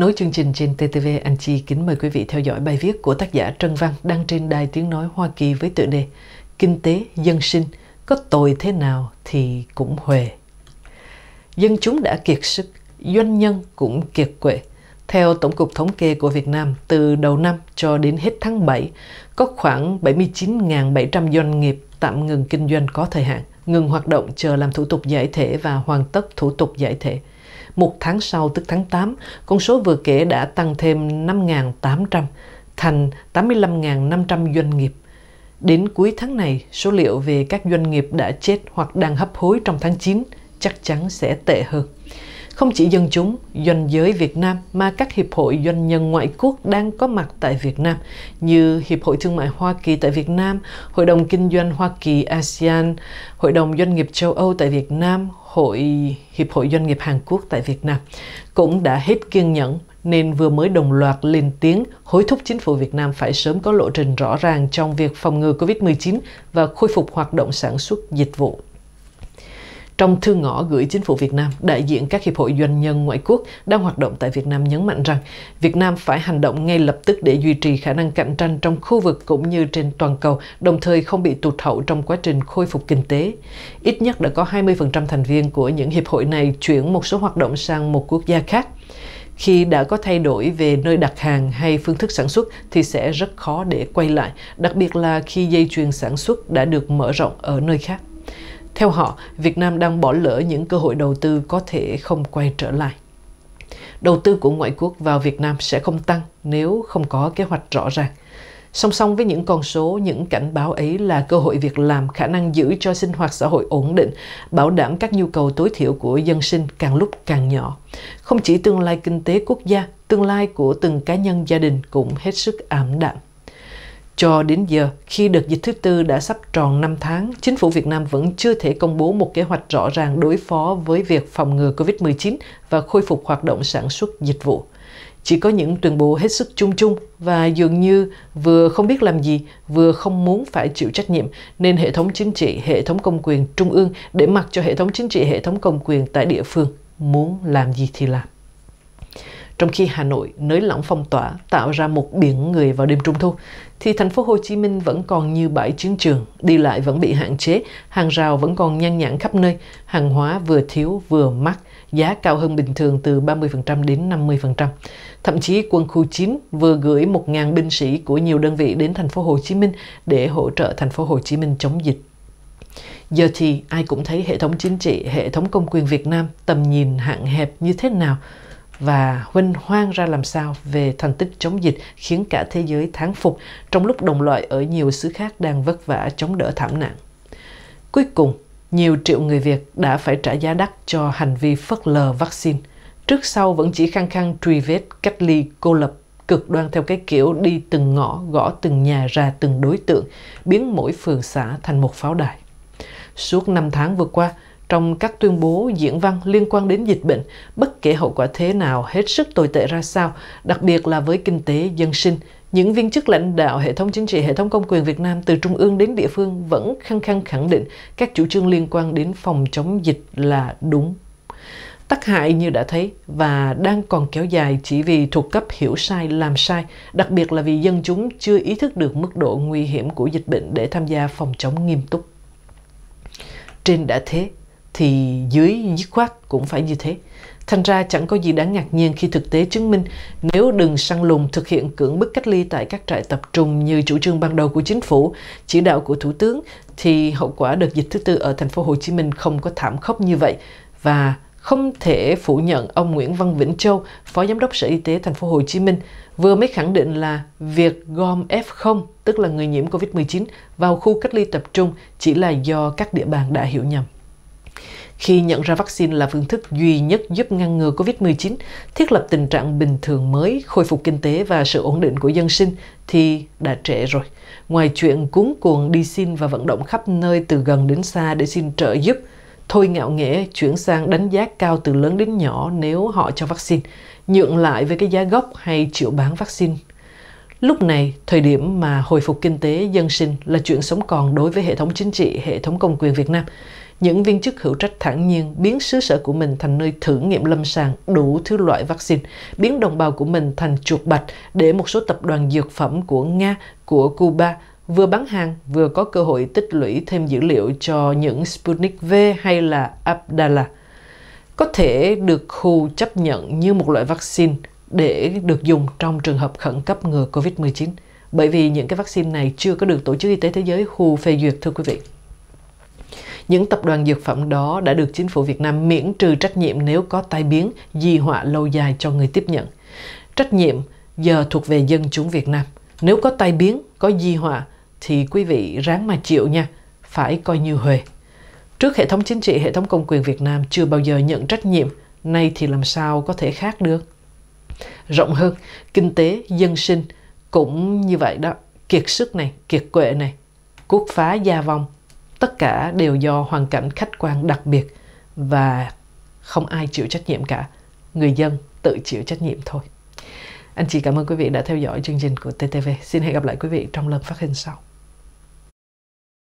nối chương trình trên TTV Anh Chi kính mời quý vị theo dõi bài viết của tác giả Trân Văn đăng trên Đài Tiếng Nói Hoa Kỳ với tựa đề Kinh tế dân sinh, có tồi thế nào thì cũng huề. Dân chúng đã kiệt sức, doanh nhân cũng kiệt quệ. Theo Tổng cục Thống kê của Việt Nam, từ đầu năm cho đến hết tháng 7, có khoảng 79.700 doanh nghiệp tạm ngừng kinh doanh có thời hạn, ngừng hoạt động chờ làm thủ tục giải thể và hoàn tất thủ tục giải thể – một tháng sau, tức tháng 8, con số vừa kể đã tăng thêm 5.800 thành 85.500 doanh nghiệp. Đến cuối tháng này, số liệu về các doanh nghiệp đã chết hoặc đang hấp hối trong tháng 9 chắc chắn sẽ tệ hơn. Không chỉ dân chúng, doanh giới Việt Nam mà các hiệp hội doanh nhân ngoại quốc đang có mặt tại Việt Nam như Hiệp hội Thương mại Hoa Kỳ tại Việt Nam, Hội đồng Kinh doanh Hoa Kỳ ASEAN, Hội đồng Doanh nghiệp châu Âu tại Việt Nam, Hội Hiệp hội Doanh nghiệp Hàn Quốc tại Việt Nam cũng đã hết kiên nhẫn nên vừa mới đồng loạt lên tiếng hối thúc chính phủ Việt Nam phải sớm có lộ trình rõ ràng trong việc phòng ngừa COVID-19 và khôi phục hoạt động sản xuất dịch vụ. Trong thư ngõ gửi chính phủ Việt Nam, đại diện các hiệp hội doanh nhân ngoại quốc đang hoạt động tại Việt Nam nhấn mạnh rằng Việt Nam phải hành động ngay lập tức để duy trì khả năng cạnh tranh trong khu vực cũng như trên toàn cầu, đồng thời không bị tụt hậu trong quá trình khôi phục kinh tế. Ít nhất đã có 20% thành viên của những hiệp hội này chuyển một số hoạt động sang một quốc gia khác khi đã có thay đổi về nơi đặt hàng hay phương thức sản xuất thì sẽ rất khó để quay lại, đặc biệt là khi dây chuyền sản xuất đã được mở rộng ở nơi khác. Theo họ, Việt Nam đang bỏ lỡ những cơ hội đầu tư có thể không quay trở lại. Đầu tư của ngoại quốc vào Việt Nam sẽ không tăng nếu không có kế hoạch rõ ràng. Song song với những con số, những cảnh báo ấy là cơ hội việc làm, khả năng giữ cho sinh hoạt xã hội ổn định, bảo đảm các nhu cầu tối thiểu của dân sinh càng lúc càng nhỏ. Không chỉ tương lai kinh tế quốc gia, tương lai của từng cá nhân gia đình cũng hết sức ảm đạm. Cho đến giờ, khi đợt dịch thứ tư đã sắp tròn 5 tháng, chính phủ Việt Nam vẫn chưa thể công bố một kế hoạch rõ ràng đối phó với việc phòng ngừa COVID-19 và khôi phục hoạt động sản xuất dịch vụ. Chỉ có những tuyên bố hết sức chung chung và dường như vừa không biết làm gì, vừa không muốn phải chịu trách nhiệm, nên hệ thống chính trị, hệ thống công quyền trung ương để mặc cho hệ thống chính trị, hệ thống công quyền tại địa phương muốn làm gì thì làm. Trong khi Hà Nội nới lỏng phong tỏa tạo ra một biển người vào đêm trung thu, thì thành phố Hồ Chí Minh vẫn còn như bãi chiến trường, đi lại vẫn bị hạn chế, hàng rào vẫn còn nhăn nhản khắp nơi, hàng hóa vừa thiếu vừa mắc, giá cao hơn bình thường từ 30% đến 50%. Thậm chí quân khu 9 vừa gửi 1.000 binh sĩ của nhiều đơn vị đến thành phố Hồ Chí Minh để hỗ trợ thành phố Hồ Chí Minh chống dịch. Giờ thì ai cũng thấy hệ thống chính trị, hệ thống công quyền Việt Nam tầm nhìn hạn hẹp như thế nào – và huynh hoang ra làm sao về thành tích chống dịch khiến cả thế giới thán phục trong lúc đồng loại ở nhiều xứ khác đang vất vả chống đỡ thảm nạn. Cuối cùng, nhiều triệu người Việt đã phải trả giá đắt cho hành vi phớt lờ vaccine. Trước sau vẫn chỉ khăng khăng truy vết, cách ly, cô lập, cực đoan theo cái kiểu đi từng ngõ, gõ từng nhà ra từng đối tượng, biến mỗi phường xã thành một pháo đài. Suốt năm tháng vừa qua, trong các tuyên bố diễn văn liên quan đến dịch bệnh, bất kể hậu quả thế nào hết sức tồi tệ ra sao, đặc biệt là với kinh tế dân sinh. Những viên chức lãnh đạo hệ thống chính trị, hệ thống công quyền Việt Nam từ trung ương đến địa phương vẫn khăng khăng khẳng định các chủ trương liên quan đến phòng chống dịch là đúng. Tắc hại như đã thấy và đang còn kéo dài chỉ vì thuộc cấp hiểu sai làm sai, đặc biệt là vì dân chúng chưa ý thức được mức độ nguy hiểm của dịch bệnh để tham gia phòng chống nghiêm túc. Trên đã thế, thì dưới dứt khoát cũng phải như thế. Thành ra chẳng có gì đáng ngạc nhiên khi thực tế chứng minh nếu đừng săn lùng thực hiện cưỡng bức cách ly tại các trại tập trung như chủ trương ban đầu của chính phủ, chỉ đạo của thủ tướng thì hậu quả đợt dịch thứ tư ở thành phố Hồ Chí Minh không có thảm khốc như vậy và không thể phủ nhận ông Nguyễn Văn Vĩnh Châu, Phó Giám đốc Sở Y tế Thành phố Hồ Chí Minh vừa mới khẳng định là việc gom F0, tức là người nhiễm COVID-19 vào khu cách ly tập trung chỉ là do các địa bàn đã hiểu nhầm. Khi nhận ra vaccine là phương thức duy nhất giúp ngăn ngừa COVID-19, thiết lập tình trạng bình thường mới, khôi phục kinh tế và sự ổn định của dân sinh thì đã trễ rồi. Ngoài chuyện cuốn cuồng đi xin và vận động khắp nơi từ gần đến xa để xin trợ giúp, thôi ngạo nghễ chuyển sang đánh giá cao từ lớn đến nhỏ nếu họ cho vaccine, nhượng lại với cái giá gốc hay chịu bán vaccine. Lúc này, thời điểm mà hồi phục kinh tế, dân sinh là chuyện sống còn đối với hệ thống chính trị, hệ thống công quyền Việt Nam những viên chức hữu trách thẳng nhiên biến xứ sở của mình thành nơi thử nghiệm lâm sàng đủ thứ loại vaccine, biến đồng bào của mình thành chuột bạch để một số tập đoàn dược phẩm của Nga, của Cuba vừa bán hàng vừa có cơ hội tích lũy thêm dữ liệu cho những Sputnik V hay là Abdala. Có thể được khu chấp nhận như một loại vaccine để được dùng trong trường hợp khẩn cấp ngừa COVID-19 bởi vì những cái vaccine này chưa có được Tổ chức Y tế Thế giới WHO phê duyệt thưa quý vị. Những tập đoàn dược phẩm đó đã được chính phủ Việt Nam miễn trừ trách nhiệm nếu có tai biến, di họa lâu dài cho người tiếp nhận. Trách nhiệm giờ thuộc về dân chúng Việt Nam. Nếu có tai biến, có di họa thì quý vị ráng mà chịu nha, phải coi như Huệ. Trước hệ thống chính trị, hệ thống công quyền Việt Nam chưa bao giờ nhận trách nhiệm, nay thì làm sao có thể khác được. Rộng hơn, kinh tế, dân sinh cũng như vậy đó, kiệt sức này, kiệt quệ này, quốc phá gia vong, tất cả đều do hoàn cảnh khách quan đặc biệt và không ai chịu trách nhiệm cả người dân tự chịu trách nhiệm thôi anh chị cảm ơn quý vị đã theo dõi chương trình của ttv xin hẹn gặp lại quý vị trong lần phát hình sau